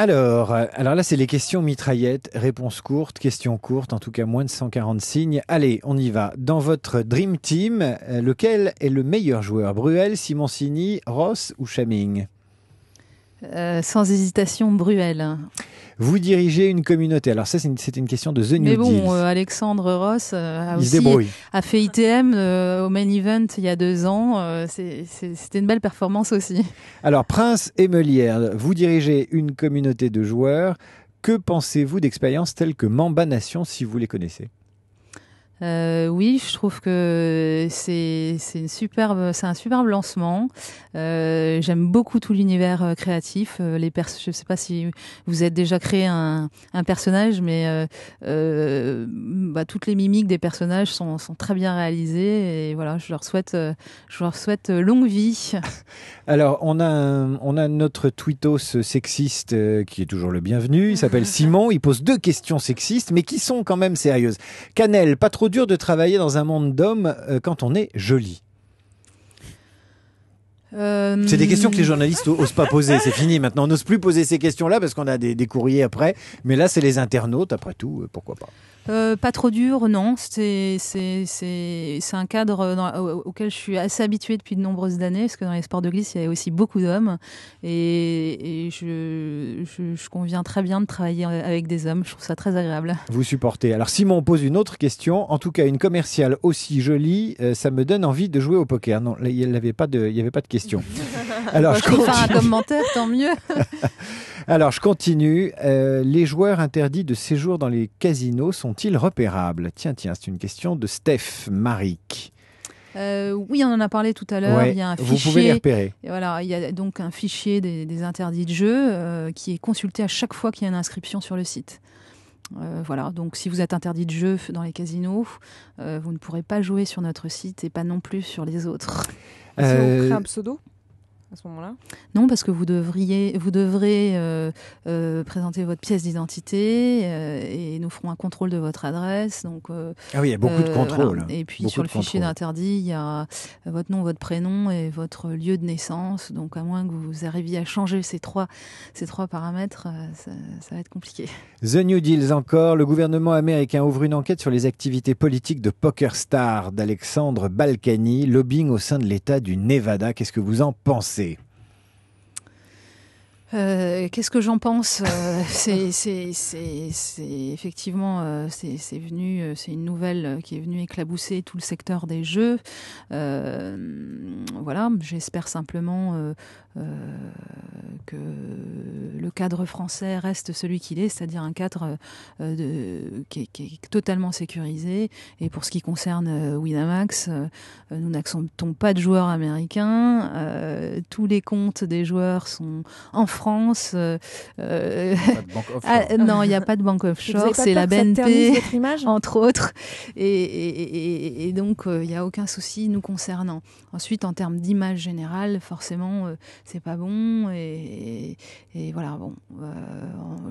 Alors, alors là, c'est les questions mitraillettes, réponses courtes, questions courtes, en tout cas moins de 140 signes. Allez, on y va. Dans votre Dream Team, euh, lequel est le meilleur joueur Bruel, Simoncini, Ross ou Chaming euh, Sans hésitation, Bruel. Vous dirigez une communauté. Alors ça, c'est une, question de The New Mais bon, euh, Alexandre Ross euh, a, aussi, fait ITM euh, au main event il y a deux ans. C'était une belle performance aussi. Alors Prince et vous dirigez une communauté de joueurs. Que pensez-vous d'expériences telles que Mamba Nation, si vous les connaissez euh, oui, je trouve que c'est une superbe c'est un superbe lancement. Euh, j'aime beaucoup tout l'univers euh, créatif. les pers je sais pas si vous êtes déjà créé un, personnage, mais bah, toutes les mimiques des personnages sont, très bien réalisées et voilà, je leur souhaite je leur souhaite longue vie. Alors on a on a notre twittos sexiste qui est toujours le bienvenu. Il s'appelle Simon. Il pose deux questions sexistes, mais qui sont quand même sérieuses. Canel, pas trop trop dur de travailler dans un monde d'hommes euh, quand on est joli. Euh, c'est des questions que les journalistes n'osent pas poser. C'est fini maintenant. On n'ose plus poser ces questions-là parce qu'on a des, courriers après. Mais là, c'est les internautes, après tout. Euh, pourquoi pas euh, Pas trop dur, non. C'est un cadre auquel je suis assez habituée depuis de nombreuses années. Parce que dans les sports de glisse, il y avait aussi beaucoup d'hommes. Et, je, je, conviens très bien de travailler avec des hommes. Je trouve ça très agréable. Vous supportez. Alors, Simon pose une autre question. En tout cas, une commerciale aussi jolie, ça me donne envie de jouer au poker. Non, il n'y avait pas de question. Alors, je continue. un tant mieux. Alors, je continue. les joueurs interdits de séjour dans les casinos sont-ils repérables Tiens, tiens, c'est une question de Steph Maric. Euh, oui, on en a parlé tout à l'heure. il y a un fichier. Vous pouvez les repérer. Voilà, il y a donc un fichier des, interdits de jeu euh, qui est consulté à chaque fois qu'il y a une inscription sur le site. Euh, voilà, donc si vous êtes interdit de jeu dans les casinos, euh, vous ne pourrez pas jouer sur notre site et pas non plus sur les autres. Euh, crée un pseudo à ce moment-là Non, parce que vous, devriez, vous devrez euh, euh, présenter votre pièce d'identité euh, et nous ferons un contrôle de votre adresse. Donc, ah oui, il y a beaucoup de contrôles. Et puis sur le fichier d'interdit, il y a votre nom, votre prénom et votre lieu de naissance. Donc à moins que vous arriviez à changer ces trois, ces trois paramètres, ça, ça, va être compliqué. The New Deals encore. Le gouvernement américain ouvre une enquête sur les activités politiques de Poker Star d'Alexandre Balkany, lobbying au sein de l'État du Nevada. Qu'est-ce que vous en pensez euh, qu'est-ce que j'en pense euh, C'est effectivement euh, c'est venu, c'est une nouvelle qui est venue éclabousser tout le secteur des jeux. voilà, j'espère simplement que le cadre français reste celui qu'il est, c'est-à-dire un cadre de, qui, est, qui, totalement sécurisé. Et pour ce qui concerne Winamax, nous n'acceptons pas de joueurs américains. tous les comptes des joueurs sont enfin France. non, euh, euh, il n'y a pas de banque offshore, ah, c'est la BNP, entre autres. Et, donc, euh, il n'y a aucun souci nous concernant. Ensuite, en termes d'image générale, forcément, c'est pas bon. Et, voilà, bon,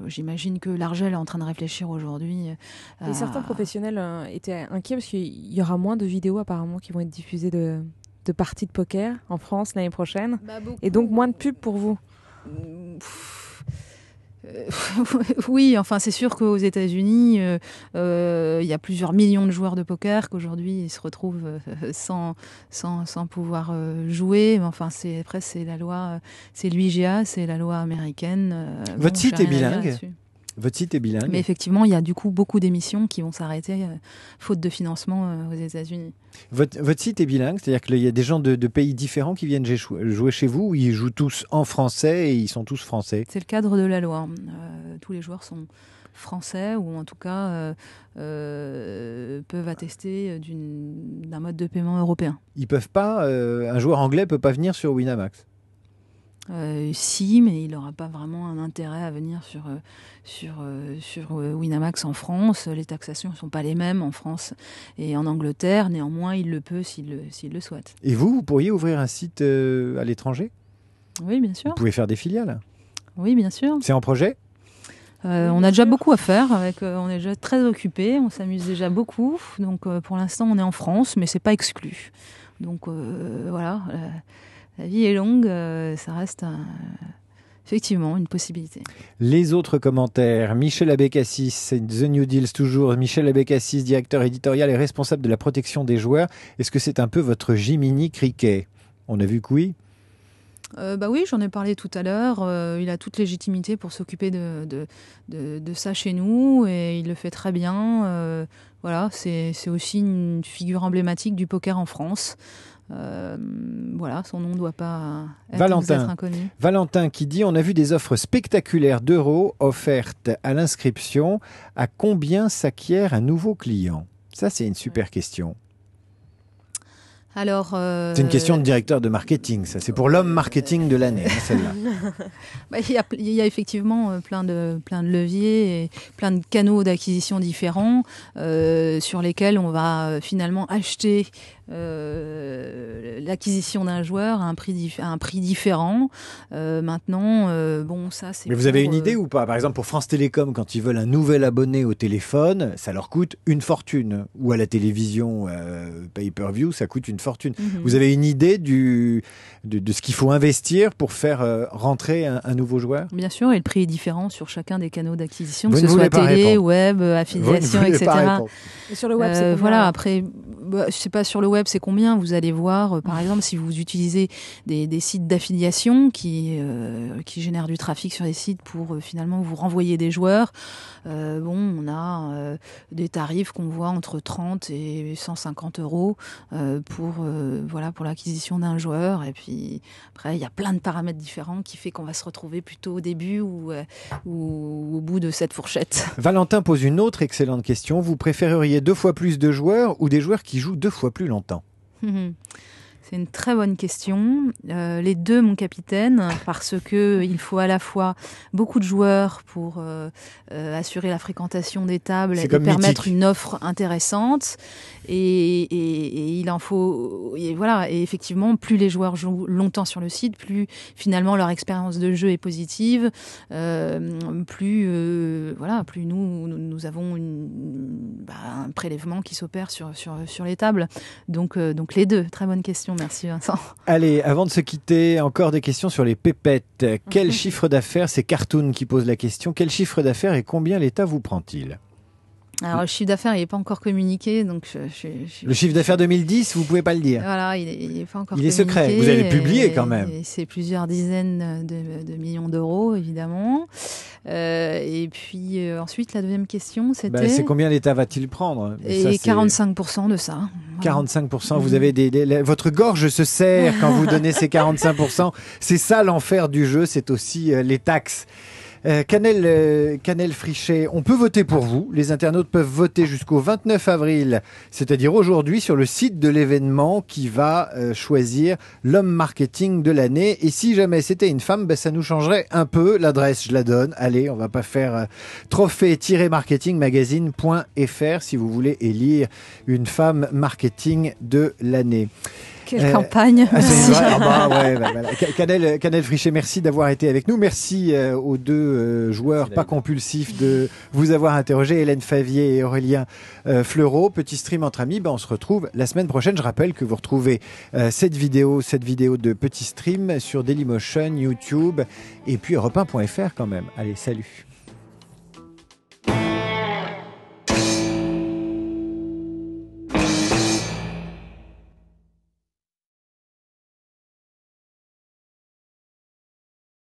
j'imagine que l'Argel est en train de réfléchir aujourd'hui. et certains professionnels étaient inquiets parce qu'il y aura moins de vidéos apparemment qui vont être diffusées de, parties de poker en France l'année prochaine. Bah, et donc moins de pubs pour vous. Euh, oui, enfin c'est sûr qu'aux États-Unis, euh, euh, il y a plusieurs millions de joueurs de poker qu'aujourd'hui ils se retrouvent sans, sans, pouvoir jouer. Mais enfin, c'est après c'est la loi, c'est l'UIGA, c'est la loi américaine. Votre site est bilingue. Votre site est bilingue. Mais effectivement, il y a du coup beaucoup d'émissions qui vont s'arrêter euh, faute de financement euh, aux États-Unis. Votre, site est bilingue, c'est-à-dire qu'il y a des gens de, pays différents qui viennent jouer chez vous, ils jouent tous en français et ils sont tous français. C'est le cadre de la loi. Hein. Euh, tous les joueurs sont français ou en tout cas peuvent attester d'un mode de paiement européen. Ils peuvent pas, un joueur anglais ne peut pas venir sur Winamax. Euh, si, mais il n'aura pas vraiment un intérêt à venir sur, euh, sur, euh, sur Winamax en France. Les taxations ne sont pas les mêmes en France et en Angleterre. Néanmoins, il le peut s'il le, souhaite. Et vous, vous pourriez ouvrir un site à l'étranger Oui, bien sûr. Vous pouvez faire des filiales Oui, bien sûr. C'est en projet on a déjà beaucoup à faire, avec, on est déjà très occupé, on s'amuse déjà beaucoup. Donc pour l'instant, on est en France, mais c'est pas exclu. Donc voilà la vie est longue, euh, ça reste effectivement une possibilité. Les autres commentaires, Michel Abécassis, The New Deals toujours, Michel Abécassis, directeur éditorial et responsable de la protection des joueurs, est-ce que c'est un peu votre Jiminy Criquet On a vu que oui. Euh, bah oui, j'en ai parlé tout à l'heure. Euh, il a toute légitimité pour s'occuper de, ça chez nous et il le fait très bien. voilà, c'est aussi une figure emblématique du poker en France. Euh, voilà, son nom ne doit pas être, inconnu. Valentin qui dit On a vu des offres spectaculaires d'euros offertes à l'inscription. À combien s'acquiert un nouveau client Ça, c'est une super question. Euh, c'est une question de directeur de marketing, ça. C'est pour l'homme marketing de l'année, hein, celle-là. Bah, il, y, a, effectivement euh, plein de, plein de leviers et plein de canaux d'acquisition différents sur lesquels on va finalement acheter euh, l'acquisition d'un joueur à un prix, un prix différent. Euh, maintenant, euh, bon, ça c'est. Mais vous avez une idée ou pas Par exemple, pour France Télécom, quand ils veulent un nouvel abonné au téléphone, ça leur coûte une fortune. Ou à la télévision pay-per-view, ça coûte une fortune. Mhm. Vous avez une idée du, de, ce qu'il faut investir pour faire rentrer un, nouveau joueur Bien sûr, et le prix est différent sur chacun des canaux d'acquisition, que ce soit télé, web, affiliation, etc. sur le web, voilà. Après, bah, je ne sais pas sur le web, c'est combien vous allez voir. Euh, par exemple, si vous utilisez des, sites d'affiliation qui euh, qui génèrent du trafic sur les sites pour euh, finalement vous renvoyer des joueurs. bon, on a des tarifs qu'on voit entre 30 et 150 euros pour voilà pour l'acquisition d'un joueur. Et puis après, il y a plein de paramètres différents qui fait qu'on va se retrouver plutôt au début ou au bout de cette fourchette. Valentin pose une autre excellente question. Vous préféreriez deux fois plus de joueurs ou des joueurs qui joue joue deux fois plus longtemps. C'est une très bonne question. Euh, les deux, mon capitaine, parce que il faut à la fois beaucoup de joueurs pour euh, euh, assurer la fréquentation des tables et permettre une offre intéressante. Et, il en faut, et voilà. effectivement, plus les joueurs jouent longtemps sur le site, plus finalement leur expérience de jeu est positive, plus voilà, plus nous nous, avons bah, un prélèvement qui s'opère sur, sur sur les tables. Donc donc les deux, très bonne question merci Vincent. Allez, avant de se quitter, encore des questions sur les pépettes. Quel chiffre d'affaires, c'est Cartoon qui pose la question, quel chiffre d'affaires et combien l'État vous prend-il alors le chiffre d'affaires, il n'est pas encore communiqué, donc le chiffre d'affaires 2010, vous pouvez pas le dire. Voilà, il n'est pas encore. Il est secret. Vous allez le publier quand même. C'est plusieurs dizaines de, millions d'euros, évidemment. Euh, et puis euh, ensuite, la deuxième question, ben, c'était. c'est combien l'État va-t-il prendre Et, 45 de ça. 45%, vous avez des, votre gorge se serre quand vous donnez ces 45%. C'est ça l'enfer du jeu, c'est aussi euh, les taxes. Euh, Canel, euh, Frichet, on peut voter pour vous. Les internautes peuvent voter jusqu'au 29 avril, c'est-à-dire aujourd'hui, sur le site de l'événement qui va euh, choisir l'homme marketing de l'année. Et si jamais c'était une femme, ben, ça nous changerait un peu. L'adresse, je la donne. Allez, on va pas faire trophée-marketingmagazine.fr si vous voulez élire une femme marketing de l'année. Quelle campagne Canel, Frichet, merci d'avoir été avec nous. Merci euh, aux deux euh, joueurs pas compulsifs de vous avoir interrogé, Hélène Favier et Aurélien euh, Fleureau. Petit stream entre amis, bah, on se retrouve la semaine prochaine. Je rappelle que vous retrouvez cette vidéo, cette vidéo de Petit Stream sur Dailymotion, YouTube et puis europe quand même. Allez, salut